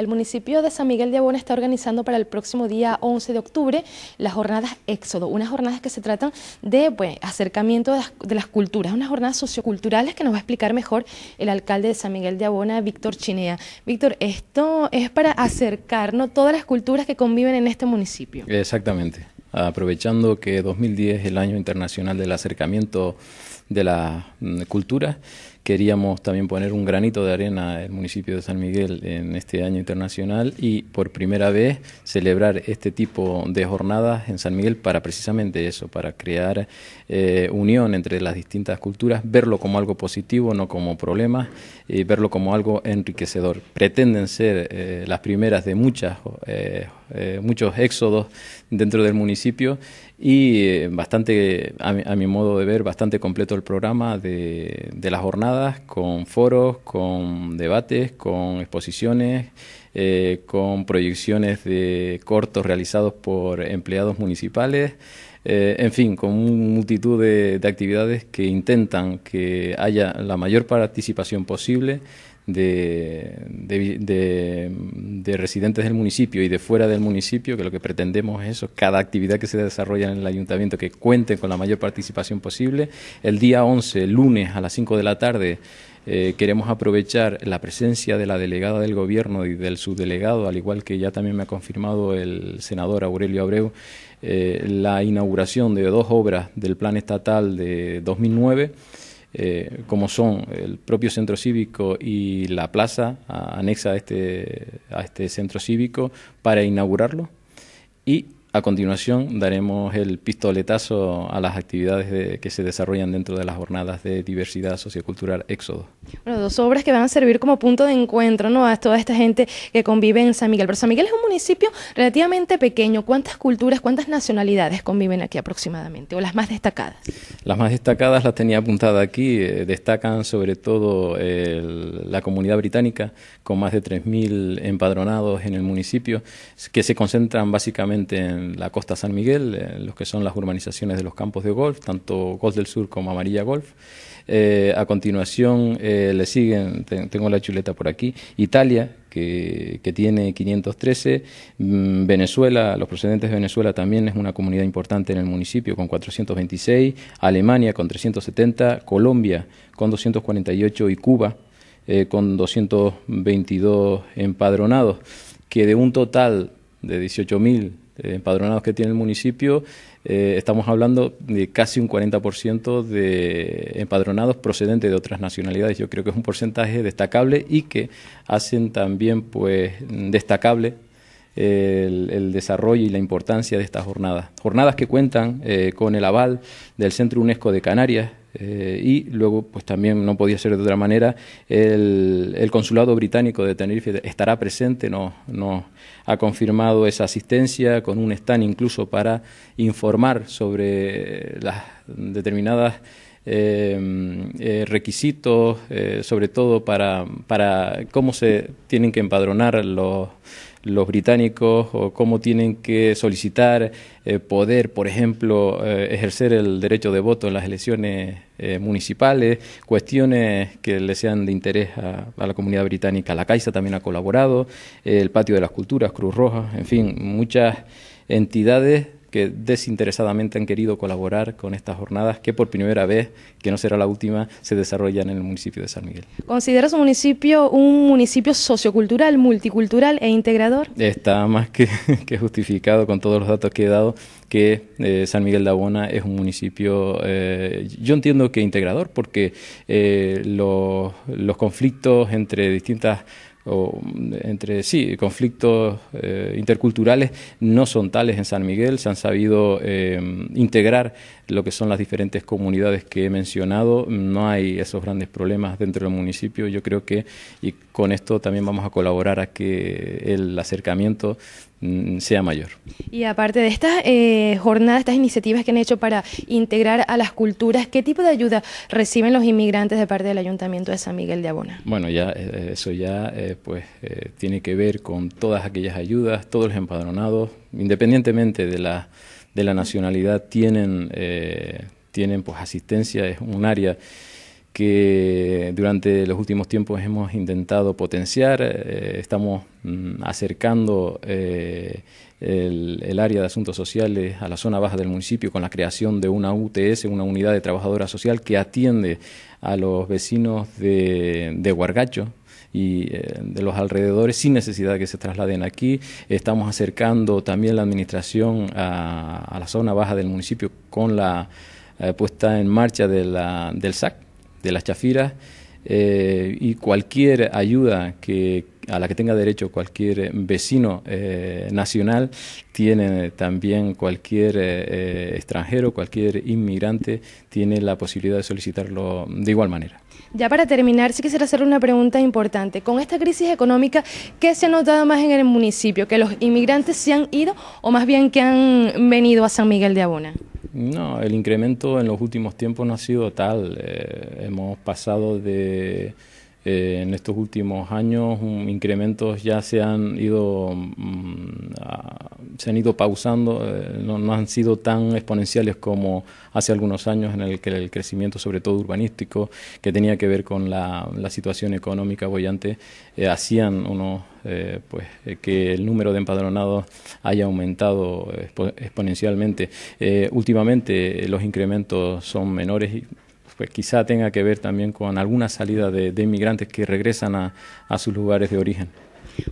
El municipio de San Miguel de Abona está organizando para el próximo día 11 de octubre las jornadas Éxodo, unas jornadas que se tratan de pues, acercamiento de las, culturas, unas jornadas socioculturales que nos va a explicar mejor el alcalde de San Miguel de Abona, Víctor Chinea. Víctor, esto es para acercarnos todas las culturas que conviven en este municipio. Exactamente. Aprovechando que 2010 es el año internacional del acercamiento de las mm, culturas, queríamos también poner un granito de arena el municipio de San Miguel en este año internacional y por primera vez celebrar este tipo de jornadas en San Miguel para precisamente eso, para crear eh, unión entre las distintas culturas, verlo como algo positivo, no como problema, y verlo como algo enriquecedor. Pretenden ser eh, las primeras de muchas, eh, muchos éxodos dentro del municipio y eh, bastante, a mi, modo de ver, bastante completo el programa de, de las jornadas, con foros, con debates, con exposiciones, eh, con proyecciones de cortos realizados por empleados municipales, eh, en fin, con multitud de actividades que intentan que haya la mayor participación posible de, de, residentes del municipio y de fuera del municipio, que lo que pretendemos es eso, cada actividad que se desarrolla en el ayuntamiento que cuente con la mayor participación posible. El día 11, lunes a las 5 de la tarde, eh, queremos aprovechar la presencia de la delegada del Gobierno y del subdelegado, al igual que ya también me ha confirmado el senador Aurelio Abreu, eh, la inauguración de dos obras del Plan Estatal de 2009 eh, como son el propio centro cívico y la plaza anexa a este, a este centro cívico para inaugurarlo. Y a continuación daremos el pistoletazo a las actividades que se desarrollan dentro de las jornadas de diversidad sociocultural Éxodo. Bueno, dos obras que van a servir como punto de encuentro ¿no? a toda esta gente que convive en San Miguel. Pero San Miguel es un municipio relativamente pequeño. ¿Cuántas culturas, cuántas nacionalidades conviven aquí aproximadamente? ¿O las más destacadas? Las más destacadas las tenía apuntada aquí. Eh, destacan sobre todo la comunidad británica, con más de 3.000 empadronados en el municipio, que se concentran básicamente en la costa San Miguel, eh, los que son las urbanizaciones de los campos de golf, tanto Golf del Sur como Amarilla Golf. Eh, a continuación eh, le siguen, tengo la chuleta por aquí, Italia, que, tiene 513. Mm, Venezuela, los procedentes de Venezuela también es una comunidad importante en el municipio con 426. Alemania con 370. Colombia con 248 y Cuba con 222 empadronados, que de un total de 18.000 eh, empadronados que tiene el municipio, eh, estamos hablando de casi un 40% de empadronados procedentes de otras nacionalidades. Yo creo que es un porcentaje destacable y que hacen también pues destacable eh, el, el, desarrollo y la importancia de estas jornadas. Jornadas que cuentan con el aval del Centro UNESCO de Canarias, eh, y luego, pues también no podía ser de otra manera, el, consulado británico de Tenerife estará presente, nos ha confirmado esa asistencia con un stand incluso para informar sobre las determinadas em, eh, requisitos, eh, sobre todo para, para cómo se tienen que empadronar los los británicos o cómo tienen que solicitar eh, poder, por ejemplo, eh, ejercer el derecho de voto en las elecciones eh, municipales, cuestiones que le sean de interés a, a, la comunidad británica. La Caixa también ha colaborado, el Patio de las Culturas, Cruz Roja, en fin, muchas entidades que desinteresadamente han querido colaborar con estas jornadas que por primera vez, que no será la última, se desarrollan en el municipio de San Miguel. ¿Consideras un municipio un municipio sociocultural, multicultural e integrador? Está más que, justificado con todos los datos que he dado que eh, San Miguel de Abona es un municipio, eh, yo entiendo que integrador, porque eh, los conflictos entre distintas o entre sí, conflictos eh, interculturales no son tales en San Miguel, se han sabido em, integrar lo que son las diferentes comunidades que he mencionado, no hay esos grandes problemas dentro del municipio, yo creo que con esto también vamos a colaborar a que el acercamiento mm, sea mayor. Y aparte de estas jornada, eh, jornadas, estas iniciativas que han hecho para integrar a las culturas, ¿qué tipo de ayuda reciben los inmigrantes de parte del Ayuntamiento de San Miguel de Abona? Bueno, ya eh, eso ya eh, pues tiene que ver con todas aquellas ayudas, todos los empadronados, independientemente de la, de la nacionalidad, tienen, tienen pues asistencia, es un área que durante los últimos tiempos hemos intentado potenciar. Eh, estamos mm, acercando eh, el, área de asuntos sociales a la zona baja del municipio con la creación de una UTS, una unidad de trabajadora social que atiende a los vecinos de, de Huargacho, y eh, de los alrededores sin necesidad de que se trasladen aquí. Estamos acercando también la administración a, la zona baja del municipio con la puesta en marcha de del SAC, de las chafiras eh, y cualquier ayuda que, a la que tenga derecho cualquier eh, vecino eh, nacional, tiene también cualquier eh, extranjero, cualquier inmigrante, tiene la posibilidad de solicitarlo de igual manera. Ya para terminar, sí quisiera hacer una pregunta importante. Con esta crisis económica, ¿qué se ha notado más en el municipio? ¿Que los inmigrantes se han ido o más bien que han venido a San Miguel de Abona? No, el incremento en los últimos tiempos no ha sido tal. hemos pasado de eh, en estos últimos años mm, incrementos ya se han ido mm, se han ido pausando eh, no, han sido tan exponenciales como hace algunos años en el que el crecimiento sobre todo urbanístico que tenía que ver con la, situación económica boyante eh, hacían unos pues que el número de empadronados haya aumentado exponencialmente. últimamente los incrementos son menores y pues quizá tenga que ver también con alguna salida de, inmigrantes que regresan a, sus lugares de origen.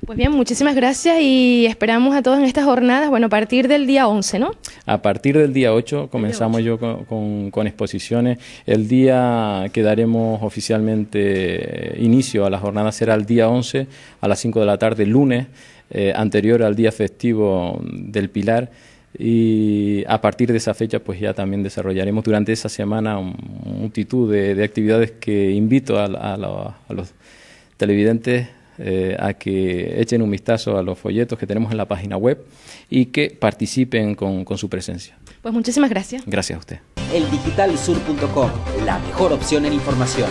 Pues bien, muchísimas gracias y esperamos a todos en estas jornadas, bueno, a partir del día 11, ¿no? A partir del día 8 comenzamos yo con, exposiciones. El día que daremos oficialmente eh, inicio a la jornada será el día 11 a las 5 de la tarde, lunes, eh, anterior al día festivo del Pilar. Y a partir de esa fecha, pues ya también desarrollaremos durante esa semana multitud de, de actividades que invito a, los televidentes eh, a que echen un vistazo a los folletos que tenemos en la página web y que participen con, su presencia. Pues muchísimas gracias. Gracias a usted. Eldigitalsur.com, la mejor opción en información.